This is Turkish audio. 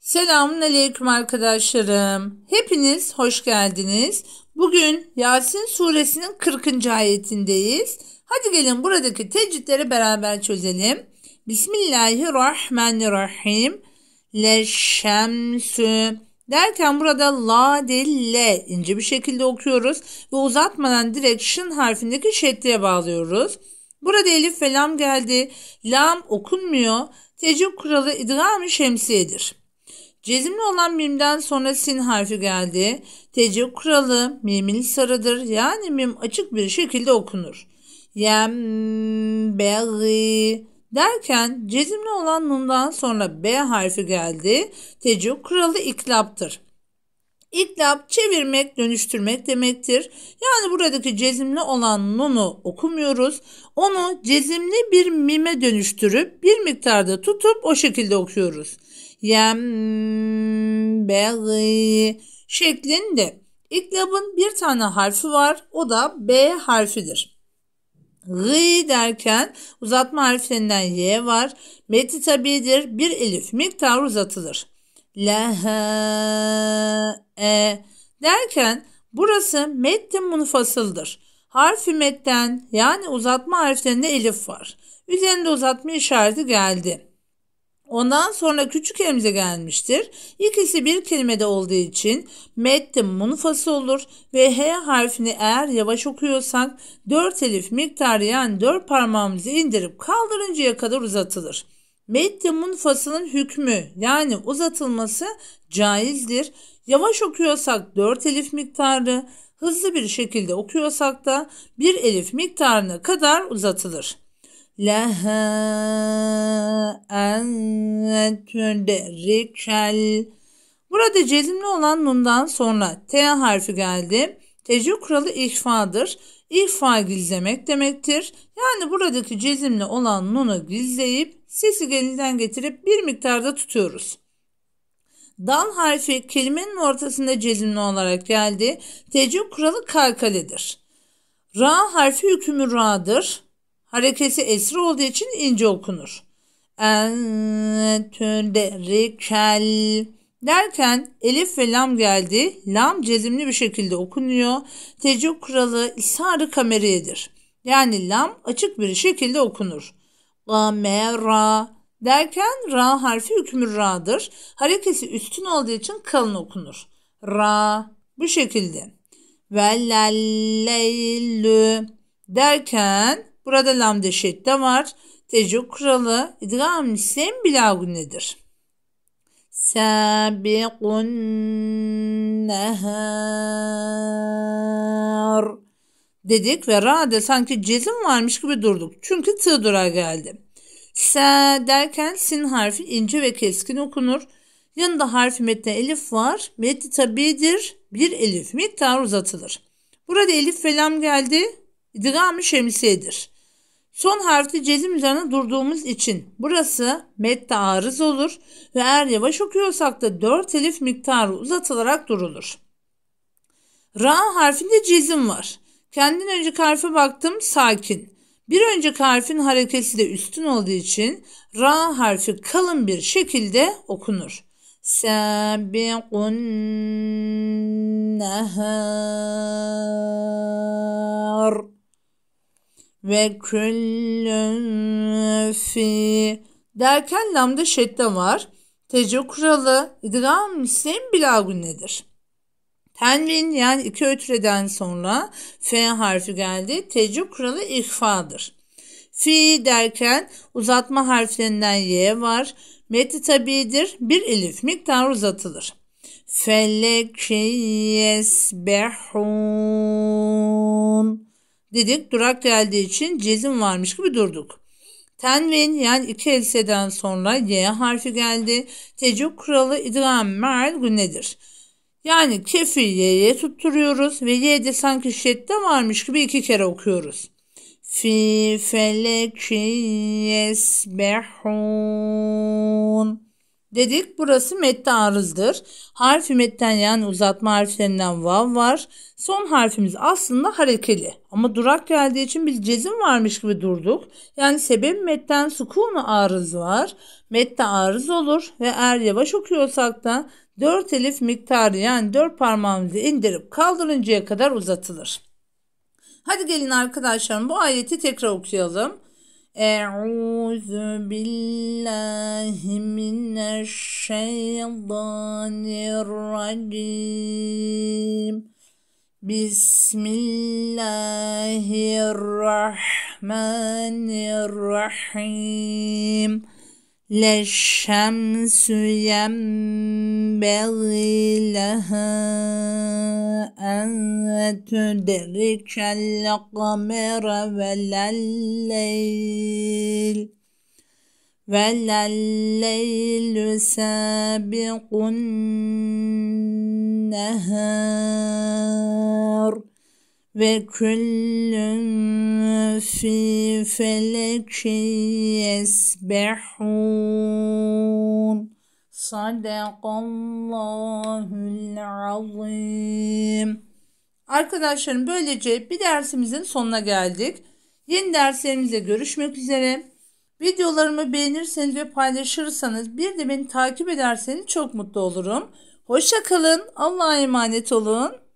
Selamun Aleyküm arkadaşlarım. Hepiniz hoş geldiniz. Bugün Yasin suresinin 40. ayetindeyiz. Hadi gelin buradaki tecvidleri beraber çözelim. Bismillahirrahmanirrahim. Le şemsü derken burada la değil ince bir şekilde okuyoruz ve uzatmadan direkt şın harfindeki şekliye bağlıyoruz. Burada elif ve lam geldi. Lam okunmuyor. Tecrüb kuralı idgam-ı şemsiyedir. Cezimli olan mimden sonra sin harfi geldi. Tecrüb kuralı mimil sarıdır. Yani mim açık bir şekilde okunur. Yembegi derken cezimli olan nundan sonra b harfi geldi. Tecrüb kuralı iklaptır. İklab çevirmek, dönüştürmek demektir. Yani buradaki cezimli olan nunu okumuyoruz. Onu cezimli bir mime dönüştürüp bir miktarda tutup o şekilde okuyoruz. Yem beği şeklinde. İklabın bir tane harfi var. O da B harfidir. Gı derken uzatma harflerinden Y var. Meti tabidir. Bir elif miktar uzatılır lehe e derken burası mettin munfasıldır. Harfi metten yani uzatma harflerinde elif var. Üzerinde uzatma işareti geldi. Ondan sonra küçük emze gelmiştir. İkisi bir kelimede olduğu için mettin munfası olur ve H harfini eğer yavaş okuyorsak 4 elif miktarı yani 4 parmağımızı indirip kaldırıncaya kadar uzatılır. Medya munfasının hükmü yani uzatılması caizdir. Yavaş okuyorsak 4 elif miktarı, hızlı bir şekilde okuyorsak da 1 elif miktarına kadar uzatılır. Leha en tüderikel Burada cezimli olan nundan sonra T harfi geldi. Tecrüb kuralı ihfadır. İrfa gizlemek demektir. Yani buradaki cezimle olan nunu gizleyip sesi gelinden getirip bir miktarda tutuyoruz. Dal harfi kelimenin ortasında cezimli olarak geldi. Tecrüb kuralı kalkaledir. Ra harfi hükümü ra'dır. Harekesi esri olduğu için ince okunur. En tüderikel Derken elif ve lam geldi. Lam cezimli bir şekilde okunuyor. Tecrüb kuralı isarı ı kameriyedir. Yani lam açık bir şekilde okunur. Gamera derken ra harfi hükmür ra'dır. Harekesi üstün olduğu için kalın okunur. Ra bu şekilde. Vellelleylü derken burada lam deşette var. Tecrüb kuralı idgam nisim nedir? سابق nehar dedik ve rade sanki cezim varmış gibi durduk. Çünkü tığ durağa geldi. Se derken sin harfi ince ve keskin okunur. Yanında harfi metne elif var. Metni tabidir. Bir elif miktar uzatılır. Burada elif ve lam geldi. İdgam-ı şemsiyedir. Son harfi cezim üzerine durduğumuz için burası mette arız olur ve eğer yavaş okuyorsak da 4 elif miktarı uzatılarak durulur. Ra harfinde cezim var. Kendin önceki harfe baktım sakin. Bir önceki harfin harekesi de üstün olduğu için ra harfi kalın bir şekilde okunur. Sabiqun nahar ve küllün fi derken lambda şedde var. Tece kuralı idgam isim nedir? Tenvin yani iki ötüreden sonra F harfi geldi. Tece kuralı ihfadır. Fi derken uzatma harflerinden Y var. Metni tabidir. Bir elif miktar uzatılır. Felek yesbehun dedik durak geldiği için cezim varmış gibi durduk. Tenvin yani iki elbiseden sonra Y harfi geldi. Tecuk kuralı idgam mer nedir? Yani kefi Y'ye tutturuyoruz ve Y'de sanki şedde varmış gibi iki kere okuyoruz. Fi felek yesbehun dedik. Burası mette arızdır. Harfi metten yani uzatma harflerinden vav var. Son harfimiz aslında harekeli. Ama durak geldiği için bir cezim varmış gibi durduk. Yani sebep metten sukunu arız var. Mette arız olur ve eğer yavaş okuyorsak da 4 elif miktarı yani 4 parmağımızı indirip kaldırıncaya kadar uzatılır. Hadi gelin arkadaşlarım bu ayeti tekrar okuyalım. أعوذ بالله من الشيطان الرجيم بسم الله الرحمن الرحيم لا الشمس ينبغي لها أن تدرك القمر ولا الليل ولا الليل سابق النهار وكل في فلك يسبحون Sadakallahü'l-azim. Arkadaşlarım böylece bir dersimizin sonuna geldik. Yeni derslerimizde görüşmek üzere. Videolarımı beğenirseniz ve paylaşırsanız bir de beni takip ederseniz çok mutlu olurum. Hoşçakalın. Allah'a emanet olun.